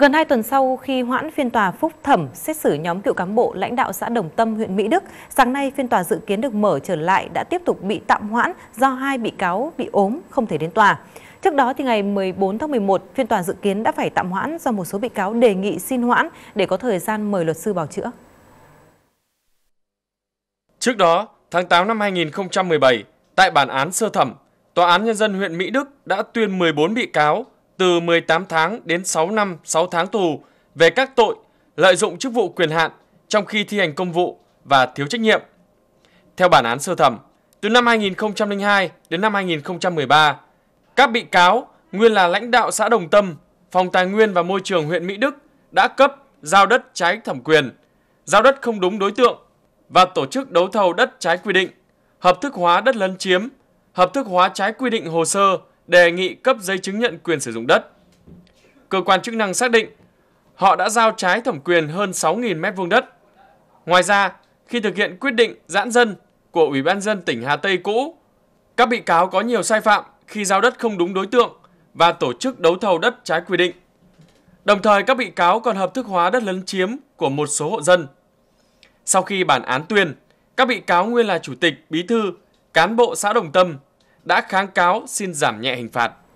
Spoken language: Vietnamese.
Gần 2 tuần sau khi hoãn phiên tòa phúc thẩm xét xử nhóm cựu cán bộ lãnh đạo xã Đồng Tâm, huyện Mỹ Đức, sáng nay phiên tòa dự kiến được mở trở lại đã tiếp tục bị tạm hoãn do hai bị cáo bị ốm không thể đến tòa. Trước đó thì ngày 14 tháng 11, phiên tòa dự kiến đã phải tạm hoãn do một số bị cáo đề nghị xin hoãn để có thời gian mời luật sư bảo chữa. Trước đó, tháng 8 năm 2017, tại bản án sơ thẩm, Tòa án Nhân dân huyện Mỹ Đức đã tuyên 14 bị cáo từ 18 tháng đến 6 năm 6 tháng tù về các tội lợi dụng chức vụ quyền hạn trong khi thi hành công vụ và thiếu trách nhiệm. Theo bản án sơ thẩm, từ năm 2002 đến năm 2013, các bị cáo nguyên là lãnh đạo xã Đồng Tâm, Phòng Tài nguyên và Môi trường huyện Mỹ Đức đã cấp giao đất trái thẩm quyền, giao đất không đúng đối tượng và tổ chức đấu thầu đất trái quy định, hợp thức hóa đất lấn chiếm, hợp thức hóa trái quy định hồ sơ đề nghị cấp giấy chứng nhận quyền sử dụng đất. Cơ quan chức năng xác định họ đã giao trái thẩm quyền hơn 6.000 m2 đất. Ngoài ra, khi thực hiện quyết định giãn dân của Ủy ban dân tỉnh Hà Tây cũ, các bị cáo có nhiều sai phạm khi giao đất không đúng đối tượng và tổ chức đấu thầu đất trái quy định. Đồng thời các bị cáo còn hợp thức hóa đất lấn chiếm của một số hộ dân. Sau khi bản án tuyên, các bị cáo nguyên là chủ tịch, bí thư, cán bộ xã Đồng Tâm đã kháng cáo xin giảm nhẹ hình phạt.